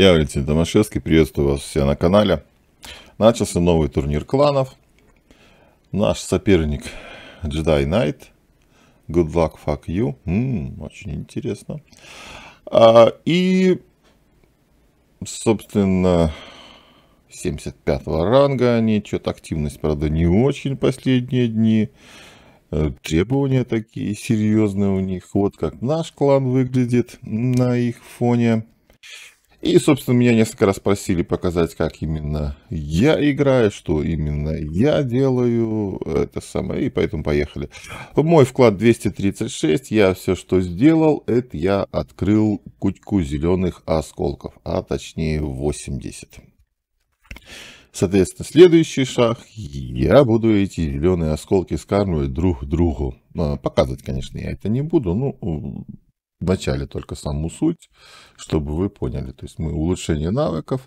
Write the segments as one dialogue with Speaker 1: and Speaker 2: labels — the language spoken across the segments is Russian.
Speaker 1: Я Валентин Домашевский, приветствую вас все на канале. Начался новый турнир кланов. Наш соперник Jedi Knight. Good luck, fuck you. М -м, очень интересно. А, и, собственно, 75 ранга они. Что-то активность, правда, не очень последние дни. Э, требования такие серьезные у них. Вот как наш клан выглядит на их фоне. И, собственно, меня несколько раз просили показать, как именно я играю, что именно я делаю, это самое, и поэтому поехали. Мой вклад 236, я все, что сделал, это я открыл кучку зеленых осколков, а точнее 80. Соответственно, следующий шаг, я буду эти зеленые осколки скармливать друг другу. А, показывать, конечно, я это не буду, ну, вначале только саму суть, чтобы вы поняли. То есть мы улучшение навыков,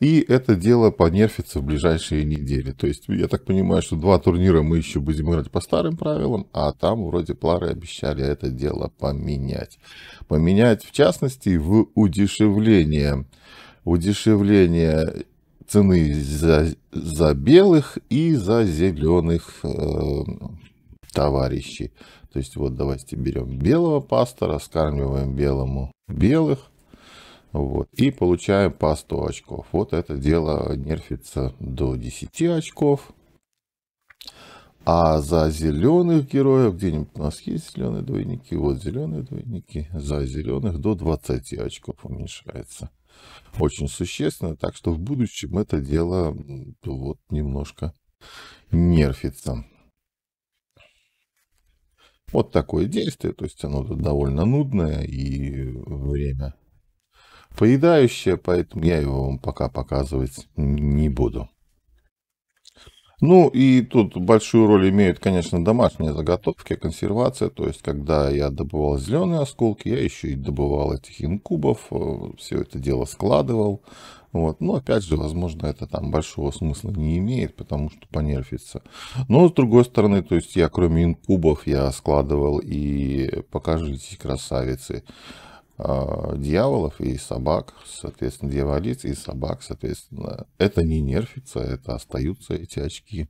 Speaker 1: и это дело понерфится в ближайшие недели. То есть я так понимаю, что два турнира мы еще будем играть по старым правилам, а там вроде плары обещали это дело поменять. Поменять в частности в удешевление. Удешевление цены за, за белых и за зеленых э, товарищи. То есть вот давайте берем белого пастора, скармливаем белому белых, вот, и получаем по 100 очков. Вот это дело нерфится до 10 очков. А за зеленых героев, где-нибудь у нас есть зеленые двойники, вот зеленые двойники, за зеленых до 20 очков уменьшается. Очень существенно, так что в будущем это дело вот немножко нерфится. Вот такое действие, то есть оно довольно нудное и э, время поедающее, поэтому я его вам пока показывать не буду. Ну и тут большую роль имеют, конечно, домашние заготовки, консервация. То есть, когда я добывал зеленые осколки, я еще и добывал этих инкубов, э, все это дело складывал. Вот. Но опять же, возможно, это там большого смысла не имеет, потому что понерфится. Но с другой стороны, то есть я кроме инкубов я складывал и покажите красавицы. А, дьяволов и собак, соответственно, дьяволиц и собак, соответственно, это не нерфится, это остаются эти очки.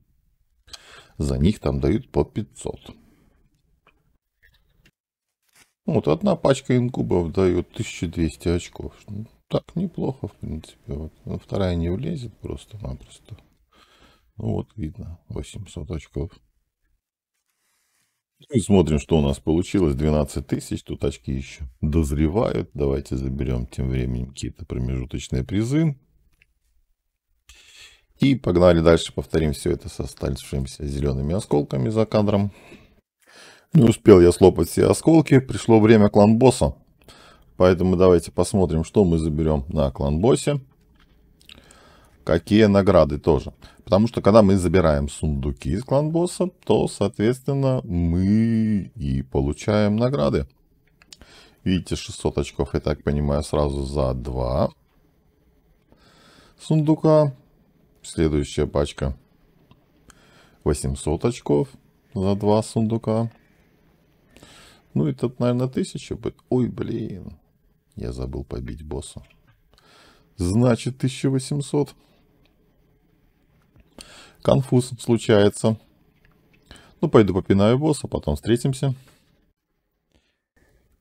Speaker 1: За них там дают по 500. Вот одна пачка инкубов дает 1200 очков. Ну, так неплохо, в принципе. Вот. Ну, вторая не влезет просто-напросто. Ну, вот видно, 800 очков. И ну, смотрим, что у нас получилось. 12 тысяч, тут очки еще дозревают. Давайте заберем тем временем какие-то промежуточные призы. И погнали дальше, повторим все это со оставшимися зелеными осколками за кадром. Не успел я слопать все осколки, пришло время клан босса. Поэтому давайте посмотрим, что мы заберем на клан боссе какие награды тоже. Потому что когда мы забираем сундуки из клан босса, то, соответственно, мы и получаем награды. Видите, 600 очков, я так понимаю, сразу за два сундука. Следующая пачка 800 очков за два сундука. Ну и тут, наверное, 1000 будет. Ой, блин, я забыл побить босса. Значит, 1800 конфуз случается. Ну, пойду попинаю босса, потом встретимся.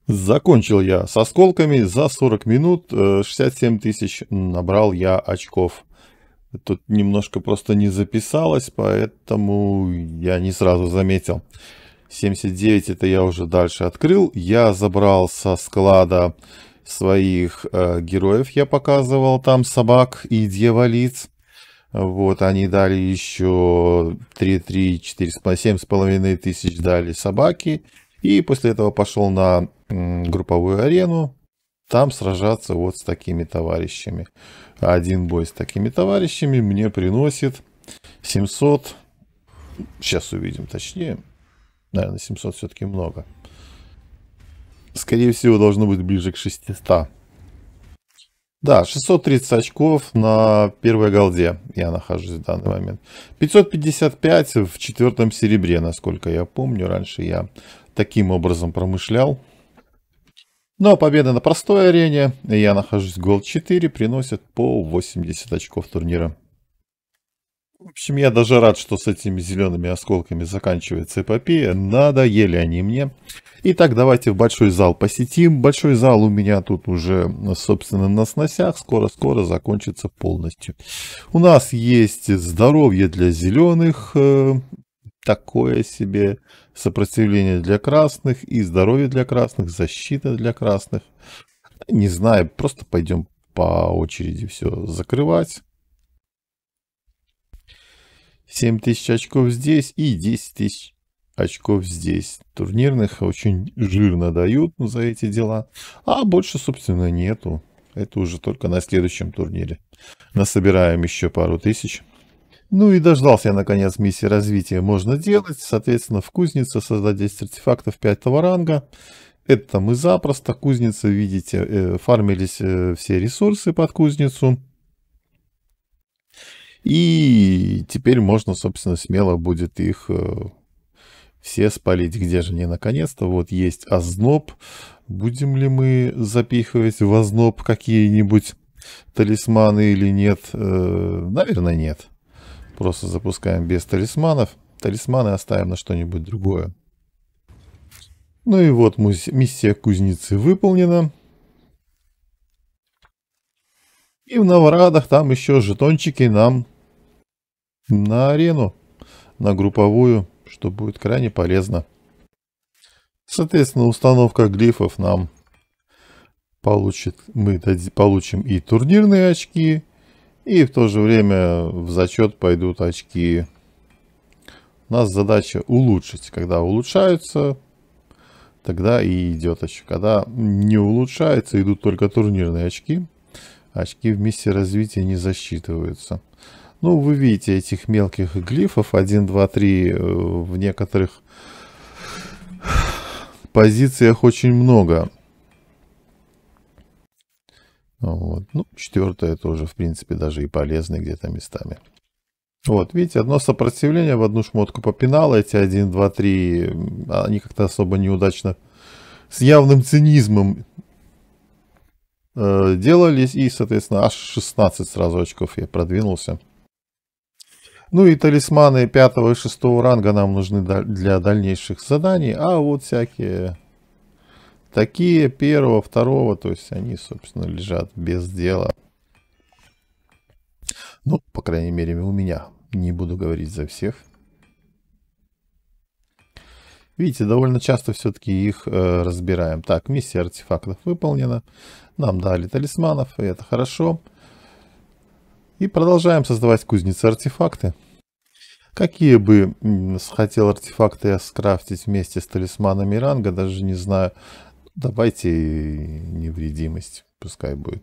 Speaker 1: Закончил я с осколками. За 40 минут 67 э, тысяч набрал я очков. Тут немножко просто не записалось, поэтому я не сразу заметил. 79 это я уже дальше открыл. Я забрал со склада своих э, героев, я показывал там собак и дьяволиц. Вот, они дали еще 3-3, половиной тысяч дали собаки. И после этого пошел на групповую арену. Там сражаться вот с такими товарищами. Один бой с такими товарищами мне приносит 700. Сейчас увидим точнее. Наверное, 700 все-таки много. Скорее всего, должно быть ближе к 600. Да, 630 очков на первой голде я нахожусь в данный момент. 555 в четвертом серебре, насколько я помню. Раньше я таким образом промышлял. Ну а победа на простой арене, я нахожусь в голд 4, приносит по 80 очков турнира. В общем, я даже рад, что с этими зелеными осколками заканчивается эпопея. Надоели они мне. Итак, давайте в большой зал посетим. Большой зал у меня тут уже, собственно, на сносях. Скоро-скоро закончится полностью. У нас есть здоровье для зеленых. Э, такое себе сопротивление для красных и здоровье для красных, защита для красных. Не знаю, просто пойдем по очереди все закрывать. 7 тысяч очков здесь и 10 тысяч очков здесь. Турнирных очень жирно дают за эти дела. А больше, собственно, нету. Это уже только на следующем турнире. Насобираем еще пару тысяч. Ну и дождался я, наконец, миссии развития можно делать. Соответственно, в кузнице создать 10 артефактов 5 ранга. Это мы запросто. Кузница, видите, э, фармились э, все ресурсы под кузницу. И теперь можно, собственно, смело будет их э, все спалить. Где же не наконец-то? Вот есть озноб. Будем ли мы запихивать в озноб какие-нибудь талисманы или нет? Э, наверное, нет. Просто запускаем без талисманов. Талисманы оставим на что-нибудь другое. Ну и вот миссия кузницы выполнена. И в Новорадах там еще жетончики нам на арену, на групповую, что будет крайне полезно. Соответственно, установка глифов нам получит, мы получим и турнирные очки, и в то же время в зачет пойдут очки. У нас задача улучшить. Когда улучшаются, тогда и идет очко. Когда не улучшаются, идут только турнирные очки. Очки в миссии развития не засчитываются. Ну, вы видите этих мелких глифов 1, 2, 3 в некоторых позициях очень много. Вот. Ну, четвертое тоже, в принципе, даже и полезно где-то местами. Вот, видите, одно сопротивление в одну шмотку попинало, эти 1, 2, 3, они как-то особо неудачно, с явным цинизмом э, делались, и, соответственно, аж 16 сразу очков я продвинулся. Ну и талисманы 5 и 6 ранга нам нужны для дальнейших заданий. А вот всякие такие 1, 2, то есть они, собственно, лежат без дела. Ну, по крайней мере, у меня. Не буду говорить за всех. Видите, довольно часто все-таки их э, разбираем. Так, миссия артефактов выполнена. Нам дали талисманов, и это хорошо. Хорошо. И продолжаем создавать кузнецы-артефакты. Какие бы хотел артефакты я скрафтить вместе с талисманами ранга, даже не знаю. Давайте невредимость, пускай будет.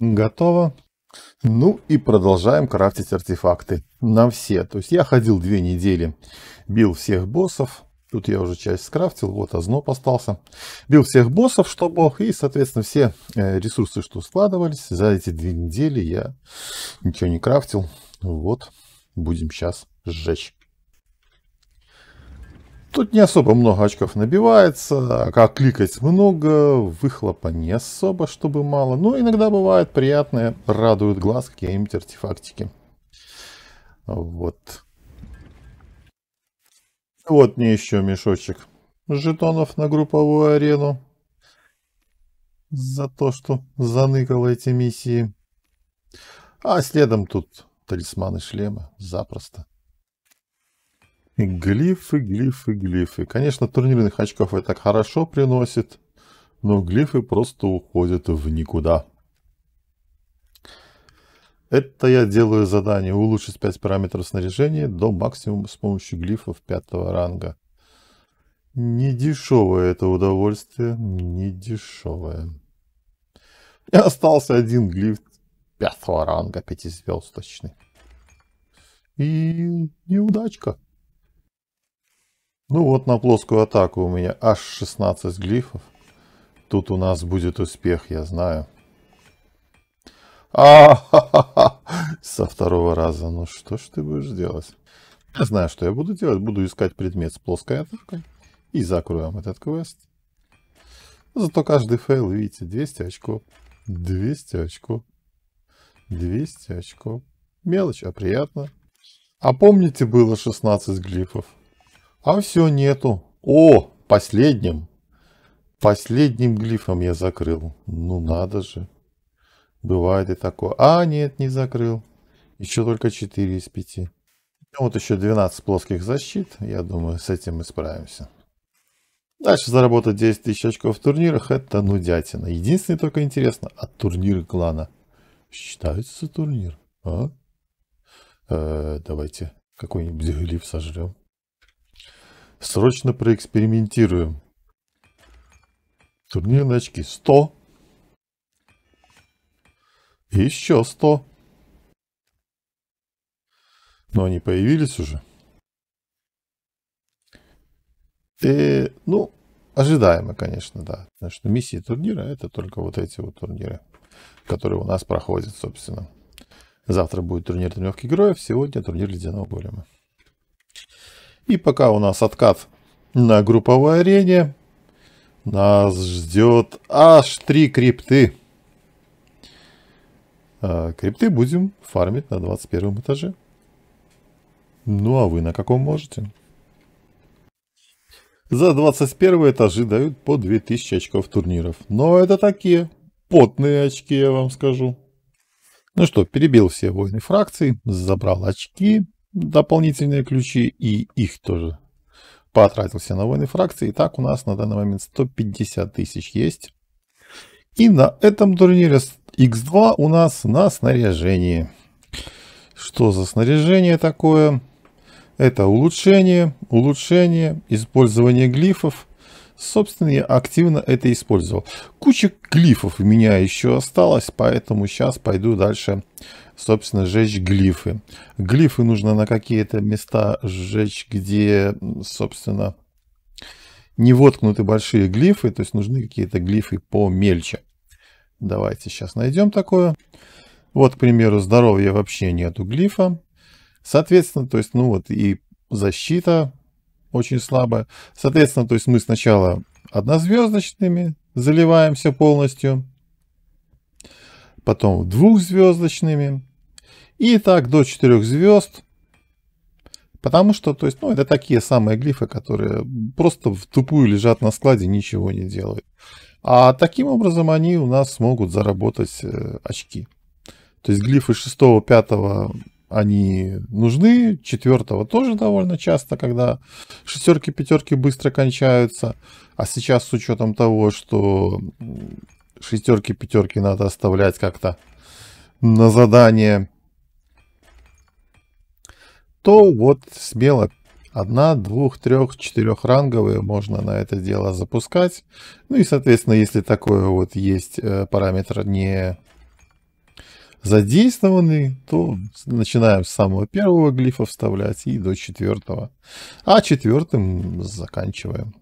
Speaker 1: Готово. Ну и продолжаем крафтить артефакты. На все. То есть я ходил две недели, бил всех боссов, Тут я уже часть скрафтил, вот озноб остался. Бил всех боссов, что бог, и, соответственно, все э, ресурсы, что складывались, за эти две недели я ничего не крафтил. Вот, будем сейчас сжечь. Тут не особо много очков набивается, как кликать много, выхлопа не особо, чтобы мало. Но иногда бывает приятное, радуют глаз какие-нибудь артефактики. Вот. Вот мне еще мешочек жетонов на групповую арену. За то, что заныкал эти миссии. А следом тут талисманы шлема. Запросто. И глифы, глифы, глифы. Конечно, турнирных очков это хорошо приносит, но глифы просто уходят в никуда. Это я делаю задание улучшить 5 параметров снаряжения до максимума с помощью глифов 5 ранга. Недешевое это удовольствие, недешевое. дешевое. И остался один глиф пятого ранга, пятизвездочный. И неудачка. Ну вот на плоскую атаку у меня аж 16 глифов. Тут у нас будет успех, я знаю. А-ха-ха-ха! Со второго раза. Ну что ж ты будешь делать? Я знаю, что я буду делать. Буду искать предмет с плоской атакой. И закроем этот квест. Зато каждый фейл, видите, 200 очков. 200 очков. 200 очков. Мелочь, а приятно. А помните, было 16 глифов? А все нету. О, последним. Последним глифом я закрыл. Ну надо же. Бывает и такое. А, нет, не закрыл. Еще только 4 из 5. Ну, вот еще 12 плоских защит. Я думаю, с этим мы справимся. Дальше заработать 10 тысяч очков в турнирах – это нудятина. Единственное только интересно, а турниры клана считаются турнир? А? Э, давайте какой-нибудь глиф сожрем. Срочно проэкспериментируем. Турнирные очки 100 и еще сто. Но они появились уже. И, э, ну, ожидаемо, конечно, да. Потому что миссии турнира это только вот эти вот турниры, которые у нас проходят, собственно. Завтра будет турнир тренировки героев, сегодня турнир ледяного голема. И пока у нас откат на групповой арене, нас ждет аж три крипты. А, крипты будем фармить на 21 этаже. Ну а вы на каком можете? За 21 этажи дают по 2000 очков турниров. Но это такие потные очки, я вам скажу. Ну что, перебил все войны фракции, забрал очки, дополнительные ключи и их тоже потратился на войны фракции. И так у нас на данный момент 150 тысяч есть. И на этом турнире X2 у нас на снаряжении. Что за снаряжение такое? Это улучшение, улучшение, использование глифов. Собственно, я активно это использовал. Куча глифов у меня еще осталось, поэтому сейчас пойду дальше, собственно, жечь глифы. Глифы нужно на какие-то места сжечь, где, собственно, не воткнуты большие глифы, то есть нужны какие-то глифы помельче. Давайте сейчас найдем такое. Вот, к примеру, здоровья вообще нету глифа. Соответственно, то есть, ну вот и защита очень слабая. Соответственно, то есть мы сначала однозвездочными заливаемся полностью, потом двухзвездочными, и так до четырех звезд. Потому что, то есть, ну, это такие самые глифы, которые просто в тупую лежат на складе, ничего не делают. А таким образом они у нас смогут заработать э, очки. То есть глифы 6, 5 они нужны, 4 тоже довольно часто, когда шестерки, пятерки быстро кончаются. А сейчас с учетом того, что шестерки, пятерки надо оставлять как-то на задание, то вот смело Одна, двух, трех, четырехранговые можно на это дело запускать. Ну и, соответственно, если такой вот есть э, параметр не задействованный, то начинаем с самого первого глифа вставлять и до четвертого. А четвертым заканчиваем.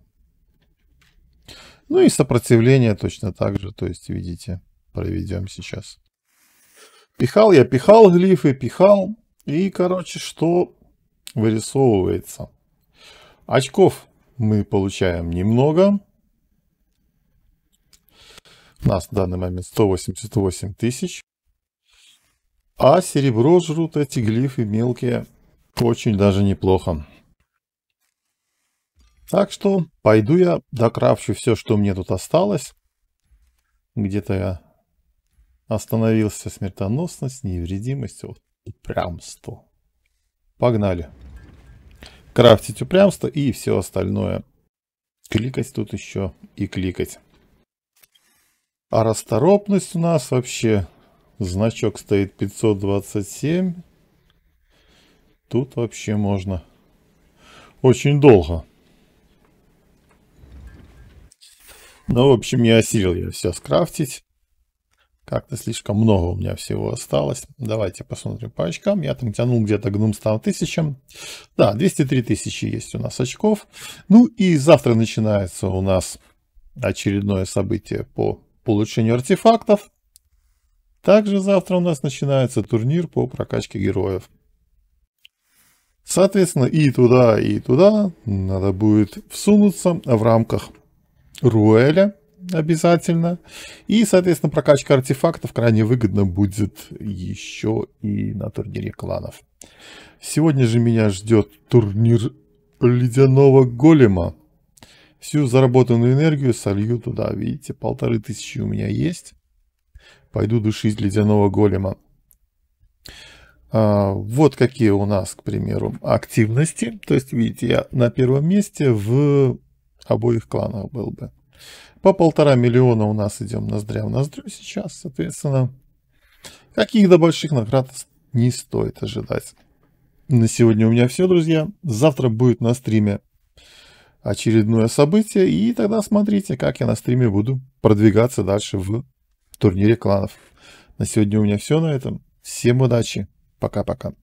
Speaker 1: Ну и сопротивление точно так же, то есть, видите, проведем сейчас. Пихал я, пихал глифы, пихал. И, короче, что вырисовывается. Очков мы получаем немного. У нас в данный момент 188 тысяч. А серебро жрут эти глифы мелкие очень даже неплохо. Так что пойду я докрафчу все, что мне тут осталось. Где-то я остановился смертоносность, невредимость. Вот прям 100. Погнали крафтить упрямство и все остальное. Кликать тут еще и кликать. А расторопность у нас вообще. Значок стоит 527. Тут вообще можно очень долго. Ну, в общем, я осилил я все скрафтить. Как-то слишком много у меня всего осталось. Давайте посмотрим по очкам. Я там тянул где-то гнум 100 тысячам. Да, 203 тысячи есть у нас очков. Ну и завтра начинается у нас очередное событие по улучшению артефактов. Также завтра у нас начинается турнир по прокачке героев. Соответственно, и туда, и туда надо будет всунуться в рамках Руэля обязательно. И, соответственно, прокачка артефактов крайне выгодно будет еще и на турнире кланов. Сегодня же меня ждет турнир ледяного голема. Всю заработанную энергию солью туда. Видите, полторы тысячи у меня есть. Пойду душить ледяного голема. А, вот какие у нас, к примеру, активности. То есть, видите, я на первом месте в обоих кланах был бы. По полтора миллиона у нас идем ноздря в ноздрю сейчас, соответственно, каких-то больших наград не стоит ожидать. На сегодня у меня все, друзья. Завтра будет на стриме очередное событие, и тогда смотрите, как я на стриме буду продвигаться дальше в турнире кланов. На сегодня у меня все на этом. Всем удачи. Пока-пока.